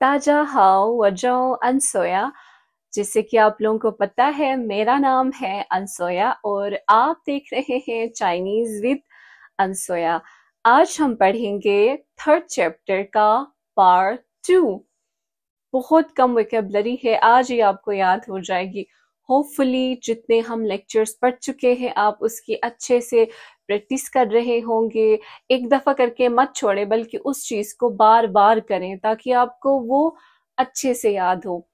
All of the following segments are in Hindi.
ताजा हाउ वजो अनसोया जिससे कि आप लोगों को पता है मेरा नाम है अनसोया और आप देख रहे हैं चाइनीज विद अनसोया आज हम पढ़ेंगे थर्ड चैप्टर का पार्ट टू बहुत कम वेकेबलरी है आज ही आपको याद हो जाएगी होपफुली जितने हम लेक्चर्स पढ़ चुके हैं आप उसकी अच्छे से प्रैक्टिस कर रहे होंगे एक दफ़ा करके मत छोड़ें बल्कि उस चीज़ को बार बार करें ताकि आपको वो अच्छे से याद हो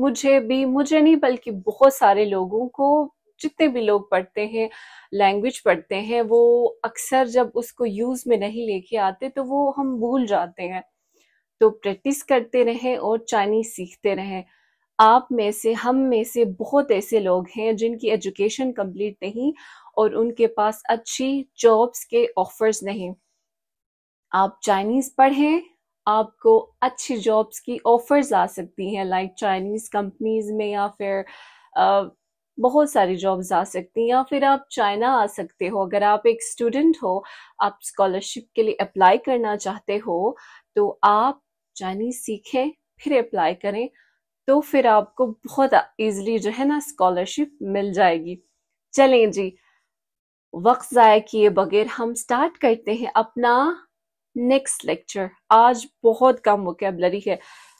मुझे भी मुझे नहीं बल्कि बहुत सारे लोगों को जितने भी लोग पढ़ते हैं लैंग्वेज पढ़ते हैं वो अक्सर जब उसको यूज़ में नहीं लेके आते तो वो हम भूल जाते हैं तो प्रैक्टिस करते रहें और चाइनीज सीखते रहें आप में से हम में से बहुत ऐसे लोग हैं जिनकी एजुकेशन कंप्लीट नहीं और उनके पास अच्छी जॉब्स के ऑफर्स नहीं आप चाइनीज़ पढ़ें आपको अच्छी जॉब्स की ऑफर्स आ सकती हैं लाइक चाइनीज़ कंपनीज में या फिर बहुत सारी जॉब्स आ सकती हैं या फिर आप चाइना आ सकते हो अगर आप एक स्टूडेंट हो आप स्कॉलरशिप के लिए अप्लाई करना चाहते हो तो आप चाइनीज सीखें फिर अप्लाई करें तो फिर आपको बहुत इजीली जो है ना स्कॉलरशिप मिल जाएगी चलें जी वक्त ज़ाय किए बगैर हम स्टार्ट करते हैं अपना नेक्स्ट लेक्चर आज बहुत कम वोकेबलरी है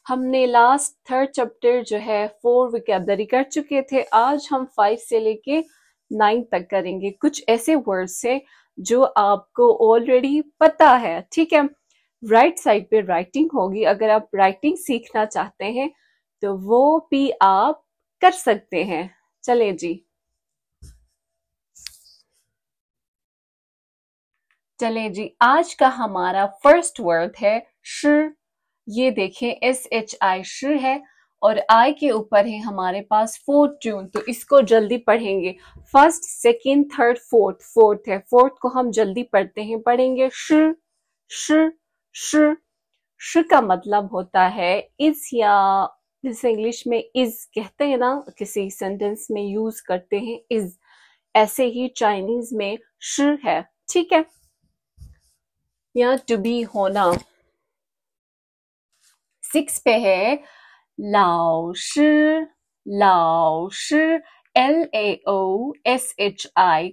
हमने लास्ट थर्ड चैप्टर जो है फोर वोकेबलरी कर चुके थे आज हम फाइव से लेके नाइन तक करेंगे कुछ ऐसे वर्ड्स हैं जो आपको ऑलरेडी पता है ठीक है राइट साइड पे राइटिंग होगी अगर आप राइटिंग सीखना चाहते हैं तो वो भी आप कर सकते हैं चले जी चले जी आज का हमारा फर्स्ट वर्ड है श ये देखें एस एच आई श है और आई के ऊपर है हमारे पास फोर्थ ट्यून तो इसको जल्दी पढ़ेंगे first second third fourth fourth है फोर्थ को हम जल्दी पढ़ते हैं पढ़ेंगे श श श श का मतलब होता है इज या जिस इंग्लिश में इज कहते हैं ना किसी सेंटेंस में यूज करते हैं इज ऐसे ही चाइनीज में श है ठीक है या टू बी होना सिक्स पे है लाओ लाओशी L A O S H I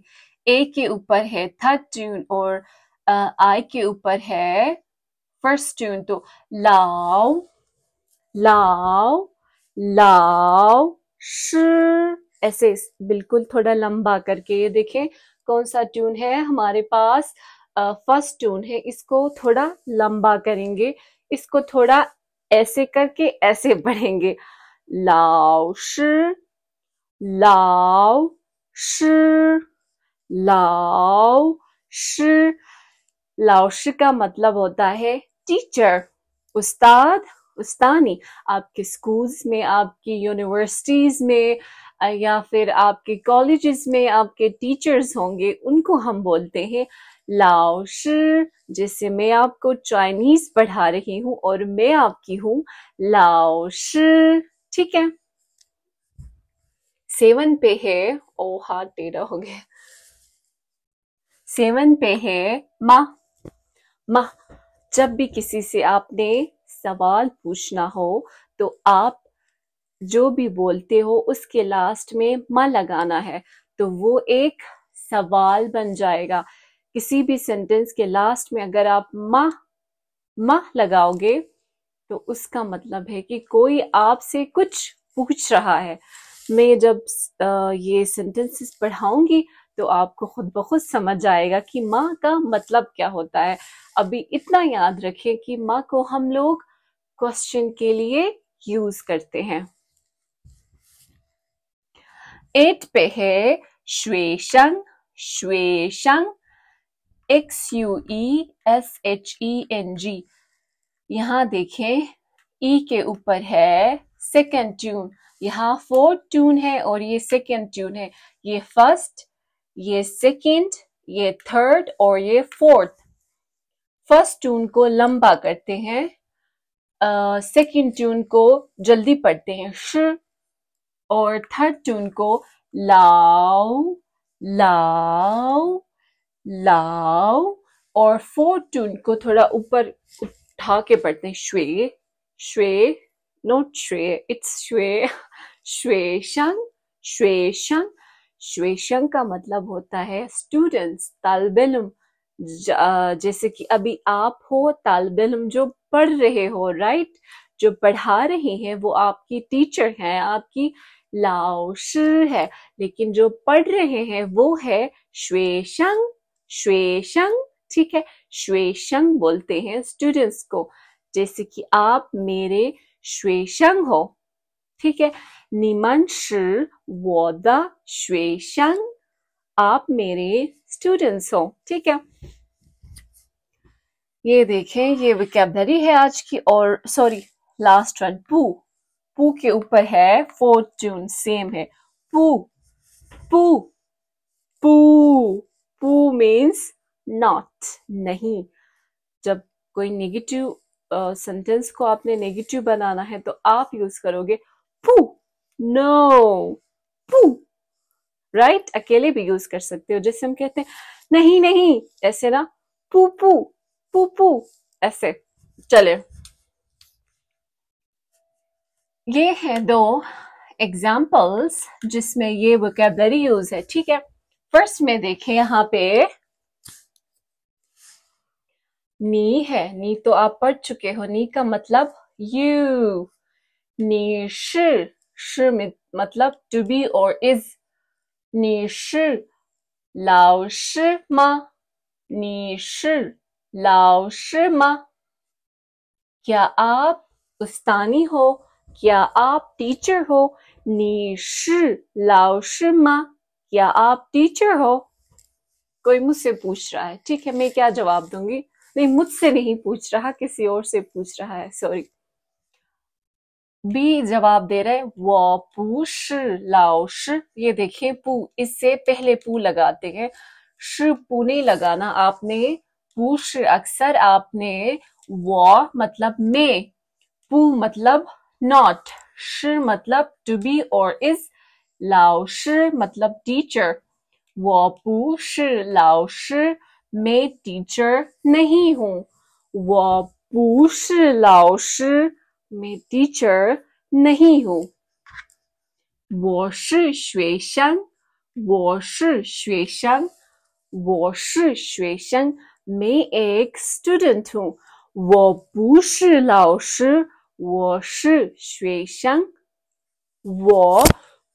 A के ऊपर है थर्ड ट्यून और आई के ऊपर है फर्स्ट ट्यून तो लाओ लाओ लाओ श ऐसे बिल्कुल थोड़ा लंबा करके ये देखें कौन सा ट्यून है हमारे पास फर्स्ट टोन है इसको थोड़ा लंबा करेंगे इसको थोड़ा ऐसे करके ऐसे बढ़ेंगे लाओ श लाओ श लाओ श लाओ श का मतलब होता है टीचर उस्ताद उस्तानी आपके स्कूल्स में आपकी यूनिवर्सिटीज़ में या फिर आपके कॉलेजेस में आपके टीचर्स होंगे उनको हम बोलते हैं लाओ शी जिससे मैं आपको चाइनीज पढ़ा रही हूं और मैं आपकी हूं लाओ शी ठीक है सेवन पे है ओ हाथ टेढ़ा हो गया सेवन पे है मा मा जब भी किसी से आपने सवाल पूछना हो तो आप जो भी बोलते हो उसके लास्ट में माँ लगाना है तो वो एक सवाल बन जाएगा किसी भी सेंटेंस के लास्ट में अगर आप माह माह लगाओगे तो उसका मतलब है कि कोई आपसे कुछ पूछ रहा है मैं जब ये सेंटेंसेस पढ़ाऊंगी तो आपको खुद ब खुद समझ आएगा कि माँ का मतलब क्या होता है अभी इतना याद रखें कि माँ को हम लोग क्वेश्चन के लिए यूज करते हैं एट पे है श्वेशंग श्वेशंग X U E S H E N G यहाँ देखें ई e के ऊपर है सेकेंड ट्यून यहाँ फोर्थ ट्यून है और ये सेकेंड ट्यून है ये फर्स्ट ये सेकेंड ये थर्ड और ये फोर्थ फर्स्ट ट्यून को लंबा करते हैं सेकेंड uh, ट्यून को जल्दी पढ़ते हैं श और थर्ड ट्यून को लाओ लाओ लाओ और फोर्टून को थोड़ा ऊपर उठा के पढ़ते हैं श्वे श्वे नोट श्वे इट्स श्वे श्वेशंग श्वेशंग श्वेशंग का मतलब होता है स्टूडेंट्स तालब जैसे कि अभी आप हो तालब जो पढ़ रहे हो राइट जो पढ़ा रहे हैं वो आपकी टीचर हैं आपकी लाओश है लेकिन जो पढ़ रहे हैं वो है श्वेशंग श्वेशंग ठीक है श्वेशंग बोलते हैं स्टूडेंट्स को जैसे कि आप मेरे श्वेशंग हो ठीक है निमन श्र वोदा श्वेशंग आप मेरे स्टूडेंट्स हो ठीक है ये देखें ये विकेबलरी है आज की और सॉरी लास्ट वन पू पू के ऊपर है फोर्थ जून सेम है पू पू पू पू मीन्स नॉट नहीं जब कोई नेगेटिव सेंटेंस uh, को आपने नेगेटिव बनाना है तो आप यूज करोगे पू नो पू राइट अकेले भी यूज कर सकते हो जैसे हम कहते हैं नहीं नहीं ऐसे ना पू पू पू पू ऐसे चले ये है दो एग्जाम्पल्स जिसमें ये वोकेबलरी यूज है ठीक है फर्स्ट में देखे यहाँ पे नी है नी तो आप पढ़ चुके हो नी का मतलब यू नी शि शि मतलब टू बी और इज नी शि लाओ शि मा नी शि लाओ शि मा क्या आप उस्तानी हो क्या आप टीचर हो नी शि लाओ शि मा क्या आप टीचर हो कोई मुझसे पूछ रहा है ठीक है मैं क्या जवाब दूंगी नहीं मुझसे नहीं पूछ रहा किसी और से पूछ रहा है सॉरी बी जवाब दे रहे वो पूश लाओश ये देखिए पू इससे पहले पू लगाते हैं श पू नहीं लगाना आपने पूश अक्सर आपने वो मतलब में पू मतलब नॉट श मतलब टू बी और is 老师，matlab teacher。我不是老师，me teacher nahi 不是。我不是老师，me teacher nahi 不是。我是学生，我是学生，我是学生，me a a student。我不是老师，我是学生，我。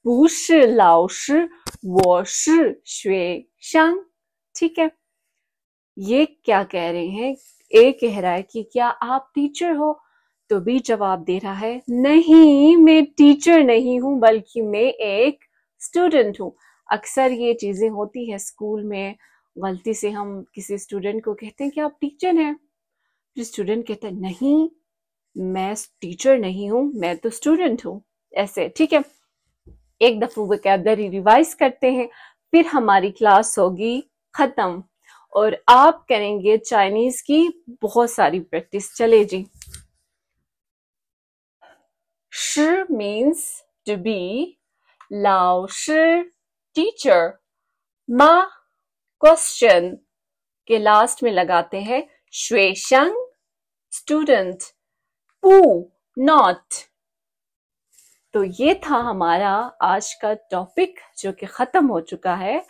不是老师，我是学生。ठीक है ये क्या कह रहे हैं ए कह रहा है कि क्या आप टीचर हो तो बी जवाब दे रहा है नहीं मैं टीचर नहीं हूं बल्कि मैं एक स्टूडेंट हूं अक्सर ये चीजें होती है स्कूल में गलती से हम किसी स्टूडेंट को कहते हैं कि आप टीचर हैं स्टूडेंट कहता है नहीं मैं टीचर नहीं हूं मैं तो स्टूडेंट हूं ऐसे ठीक है एक दफ़ा कैबलरी रिवाइज करते हैं फिर हमारी क्लास होगी ख़त्म और आप करेंगे चाइनीज़ की बहुत सारी प्रैक्टिस चले जी shi मीन्स टू बी लाओ shi टीचर मा क्वेश्चन के लास्ट में लगाते हैं श्वेशंग स्टूडेंट पू नॉट तो ये था हमारा आज का टॉपिक जो कि ख़त्म हो चुका है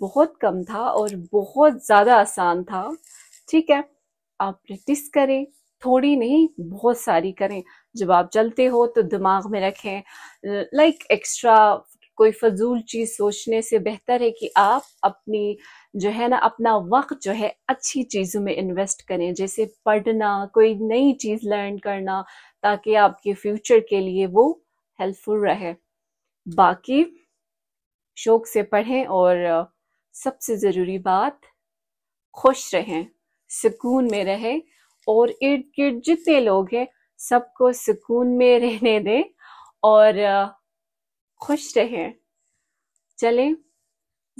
बहुत कम था और बहुत ज़्यादा आसान था ठीक है आप प्रैक्टिस करें थोड़ी नहीं बहुत सारी करें जब आप चलते हो तो दिमाग में रखें लाइक एक्स्ट्रा कोई फजूल चीज़ सोचने से बेहतर है कि आप अपनी जो है ना अपना वक्त जो है अच्छी चीज़ों में इन्वेस्ट करें जैसे पढ़ना कोई नई चीज़ लर्न करना ताकि आपके फ्यूचर के लिए वो हेल्पफुल रहे बाकी शौक से पढ़ें और सबसे ज़रूरी बात खुश रहें सुकून में रहें और इर्द गिर्द जितने लोग हैं सबको सुकून में रहने दें और खुश रहें चलें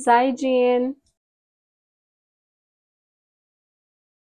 जाय जी